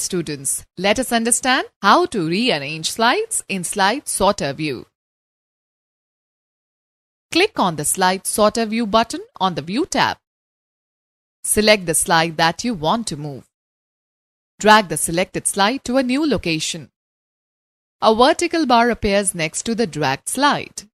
Students, let us understand how to rearrange slides in Slide Sorter view. Click on the Slide Sorter View button on the View tab. Select the slide that you want to move. Drag the selected slide to a new location. A vertical bar appears next to the dragged slide.